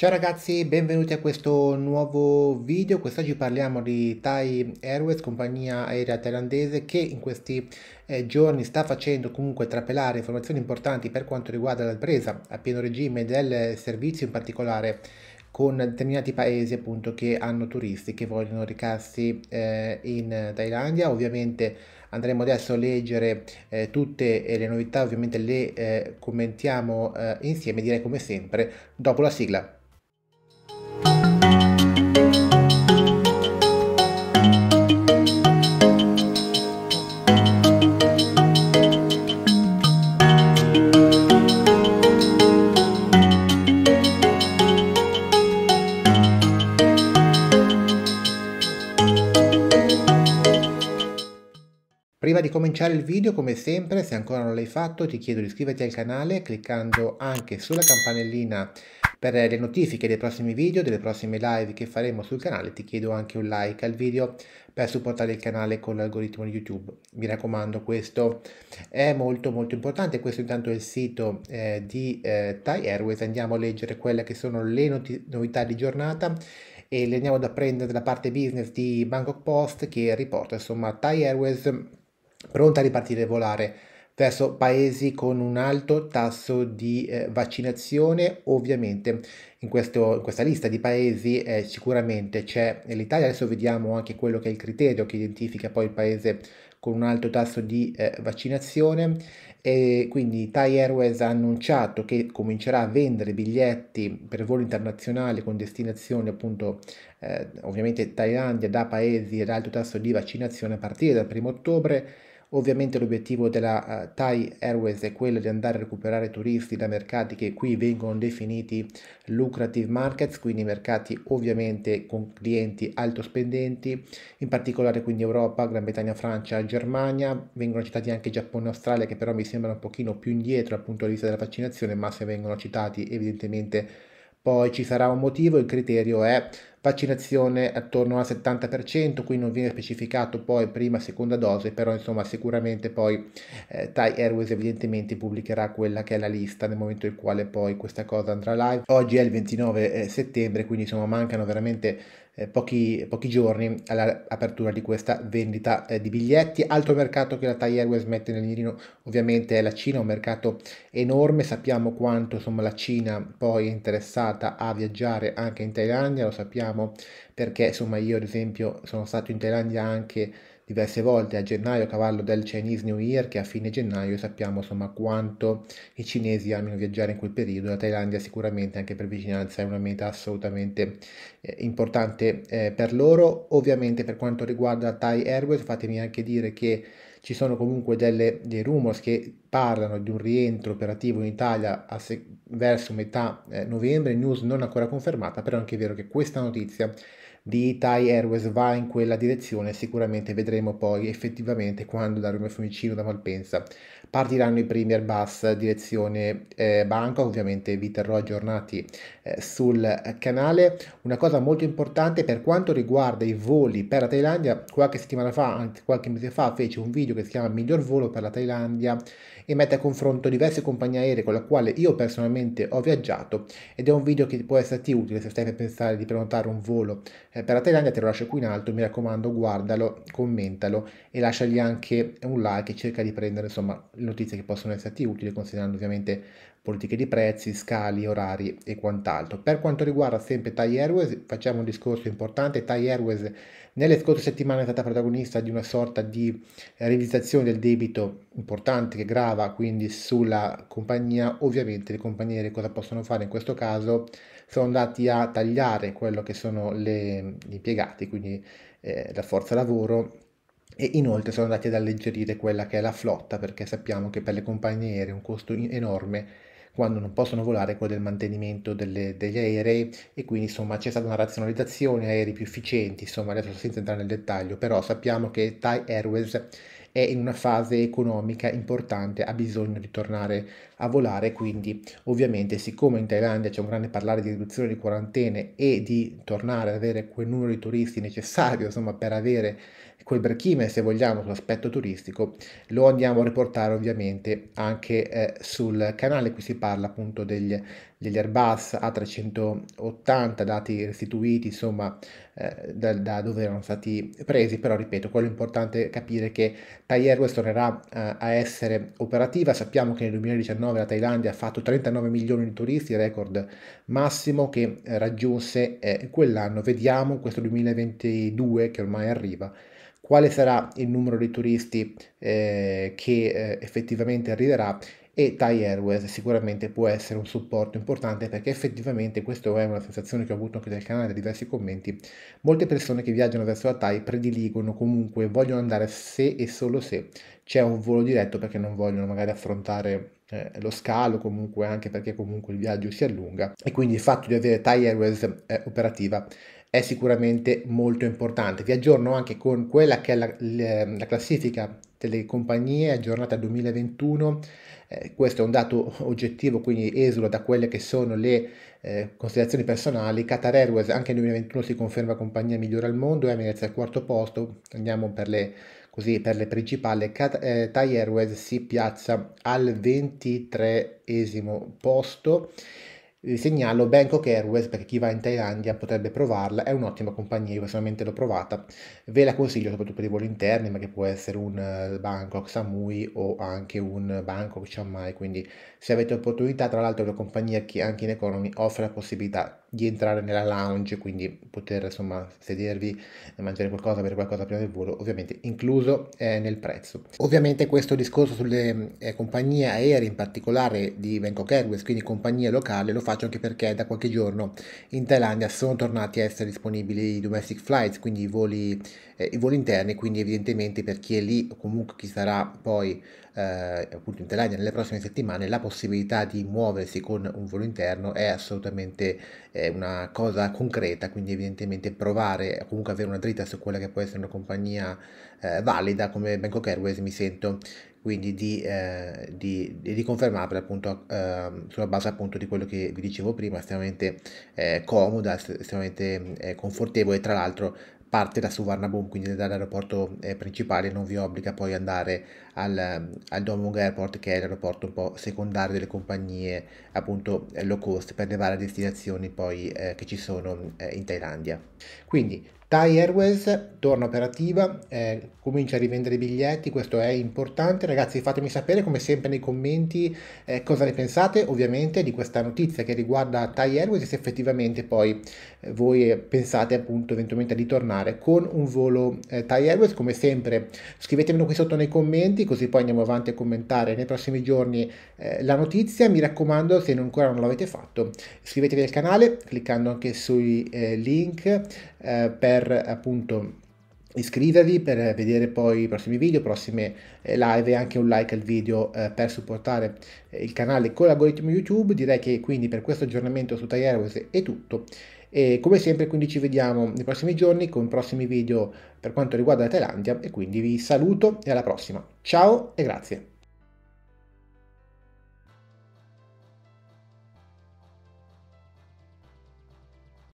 Ciao ragazzi, benvenuti a questo nuovo video. Quest'oggi parliamo di Thai Airways, compagnia aerea thailandese che in questi eh, giorni sta facendo comunque trapelare informazioni importanti per quanto riguarda la presa a pieno regime del servizio, in particolare con determinati paesi appunto che hanno turisti che vogliono recarsi eh, in Thailandia. Ovviamente andremo adesso a leggere eh, tutte eh, le novità, ovviamente le eh, commentiamo eh, insieme, direi come sempre, dopo la sigla. Prima di cominciare il video, come sempre, se ancora non l'hai fatto, ti chiedo di iscriverti al canale cliccando anche sulla campanellina per le notifiche dei prossimi video, delle prossime live che faremo sul canale. Ti chiedo anche un like al video per supportare il canale con l'algoritmo di YouTube. Mi raccomando, questo è molto molto importante. Questo intanto è il sito eh, di eh, Thai Airways. Andiamo a leggere quelle che sono le novità di giornata e le andiamo ad apprendere dalla parte business di Bangkok Post che riporta insomma Thai Airways pronta a ripartire e volare verso paesi con un alto tasso di eh, vaccinazione. Ovviamente in, questo, in, questa lista di paesi eh, sicuramente c'è l'Italia, adesso vediamo anche quello che è il criterio che identifica poi il paese con un alto tasso di eh, vaccinazione e quindi Thai Airways ha annunciato che comincerà a vendere biglietti per voli internazionali con destinazione appunto eh, ovviamente Thailandia da paesi ad alto tasso di vaccinazione a partire dal 1 ottobre Ovviamente l'obiettivo della uh, Thai Airways è quello di andare a recuperare turisti da mercati che qui vengono definiti lucrative markets, quindi mercati ovviamente con clienti alto spendenti, in particolare quindi Europa, Gran Bretagna, Francia, Germania, vengono citati anche Giappone e Australia che però mi sembra un pochino più indietro dal punto di vista della vaccinazione, ma se vengono citati evidentemente poi ci sarà un motivo, il criterio è vaccinazione attorno al 70%, qui non viene specificato poi prima e seconda dose, però insomma sicuramente poi eh, Thai Airways evidentemente pubblicherà quella che è la lista nel momento in quale poi questa cosa andrà live. Oggi è il 29 eh, settembre, quindi insomma mancano veramente eh, Pochi, pochi, giorni all'apertura di questa vendita eh, di biglietti. Altro mercato che la Thai Airways mette nel mirino ovviamente è la Cina, un mercato enorme, sappiamo quanto insomma, la Cina poi è interessata a viaggiare anche in Thailandia, lo sappiamo vogliamo, perché insomma io ad esempio sono stato in Thailandia anche diverse volte a gennaio a cavallo del Chinese New Year che a fine gennaio sappiamo insomma quanto i cinesi amino viaggiare in quel periodo la Thailandia sicuramente anche per vicinanza è una meta assolutamente eh, importante eh, per loro ovviamente per quanto riguarda Thai Airways fatemi anche dire che ci sono comunque delle, dei rumors che parlano di un rientro operativo in Italia se- verso metà eh, novembre, news non ancora confermata, però è anche vero che questa notizia di Thai Airways va in quella direzione, sicuramente vedremo poi effettivamente quando da Roma Fiumicino da Malpensa partiranno i primi Airbus direzione eh, Bangkok, ovviamente vi terrò aggiornati eh, sul canale. Una cosa molto importante per quanto riguarda i voli per la Thailandia, qualche settimana fa, anzi qualche mese fa, fece un video che si chiama Miglior volo per la Thailandia e mette a confronto diverse compagnie aeree con le quali io personalmente ho viaggiato ed è un video che può esserti utile se stai per pensare di prenotare un volo eh, per la Thailandia te lo lascio qui in alto, mi raccomando guardalo, commentalo e lasciagli anche un like e cerca di prendere insomma notizie che possono esserti utili considerando ovviamente politiche di prezzi, scali, orari e quant'altro. Per quanto riguarda sempre Thai Airways, facciamo un discorso importante, Thai Airways nelle scorse settimane è stata protagonista di una sorta di realizzazione del debito importante che grava quindi sulla compagnia, ovviamente le compagnie cosa possono fare in questo caso? sono andati a tagliare quello che sono le, gli impiegati, quindi eh, la forza lavoro e inoltre sono andati ad alleggerire quella che è la flotta perché sappiamo che per le compagnie aeree un costo enorme quando non possono volare quello del mantenimento delle, degli aerei e quindi insomma c'è stata una razionalizzazione aerei più efficienti insomma adesso senza entrare nel dettaglio però sappiamo che Thai Airways è in una fase economica importante, ha bisogno di tornare a volare, quindi ovviamente siccome in Thailandia c'è un grande parlare di riduzione di quarantene e di tornare ad avere quel numero di turisti necessario, insomma, per avere quel break se vogliamo, sull'aspetto turistico, lo andiamo a riportare ovviamente anche eh, sul canale, qui si parla appunto degli, degli Airbus A380 dati restituiti, insomma, eh, da, da, dove erano stati presi, però ripeto, quello è importante capire che Thai Airways tornerà eh, a essere operativa, sappiamo che nel 2019 la Thailandia ha fatto 39 milioni di turisti, record massimo che raggiunse eh, quell'anno, vediamo questo 2022 che ormai arriva quale sarà il numero di turisti eh, che eh, effettivamente arriverà e Thai Airways sicuramente può essere un supporto importante perché effettivamente questa è una sensazione che ho avuto anche dal canale da diversi commenti molte persone che viaggiano verso la Thai prediligono comunque vogliono andare se e solo se c'è un volo diretto perché non vogliono magari affrontare eh, lo scalo comunque anche perché comunque il viaggio si allunga e quindi il fatto di avere Thai Airways eh, operativa è sicuramente molto importante vi aggiorno anche con quella che è la, la, la classifica delle compagnie aggiornata 2021, eh, questo è un dato oggettivo quindi esula da quelle che sono le eh, considerazioni personali, Qatar Airways anche nel 2021 si conferma compagnia migliore al mondo, Emirates al quarto posto, andiamo per le, così, per le principali, Cat- eh, Thai Airways si piazza al 23 posto eh, segnalo Bangkok Airways perché chi va in Thailandia potrebbe provarla, è un'ottima compagnia, io personalmente l'ho provata, ve la consiglio soprattutto per i voli interni, ma che può essere un eh, Bangkok Samui o anche un Bangkok Chiang Mai, quindi se avete opportunità, tra l'altro è una compagnia che anche in economy offre la possibilità di entrare nella lounge, quindi poter insomma sedervi, mangiare qualcosa, bere qualcosa prima del volo, ovviamente incluso eh, nel prezzo. Ovviamente questo discorso sulle eh, compagnie aeree, in particolare di Bangkok Airways, quindi compagnia locale, lo fa faccio anche perché da qualche giorno in Thailandia sono tornati a essere disponibili i domestic flights, quindi i voli, eh, i voli interni, quindi evidentemente per chi è lì o comunque chi sarà poi eh, appunto in Thailandia nelle prossime settimane, la possibilità di muoversi con un volo interno è assolutamente eh, una cosa concreta, quindi evidentemente provare comunque avere una dritta su quella che può essere una compagnia eh, valida come Bangkok Airways mi sento quindi di, eh, di, di riconfermarvela appunto eh, sulla base appunto di quello che vi dicevo prima, estremamente eh, comoda, estremamente eh, confortevole tra l'altro parte da Suvarnabhumi, quindi dall'aeroporto eh, principale, non vi obbliga poi ad andare al, al Domung Airport, che è l'aeroporto un po' secondario delle compagnie appunto low cost per le varie destinazioni poi eh, che ci sono eh, in Thailandia. Quindi Thai Airways torna operativa, eh, comincia a rivendere i biglietti, questo è importante. Ragazzi fatemi sapere come sempre nei commenti eh, cosa ne pensate ovviamente di questa notizia che riguarda Thai Airways e se effettivamente poi eh, voi eh, pensate appunto eventualmente di tornare con un volo eh, Thai Airways. Come sempre scrivetemelo qui sotto nei commenti così poi andiamo avanti a commentare nei prossimi giorni eh, la notizia. Mi raccomando se ancora non l'avete fatto iscrivetevi al canale cliccando anche sui link per per appunto iscrivervi per vedere poi i prossimi video, prossime eh, live e anche un like al video eh, per supportare eh, il canale con l'algoritmo YouTube. Direi che quindi per questo aggiornamento su Thai Airways è tutto. E come sempre quindi ci vediamo nei prossimi giorni con prossimi video per quanto riguarda la Thailandia e quindi vi saluto e alla prossima. Ciao e grazie.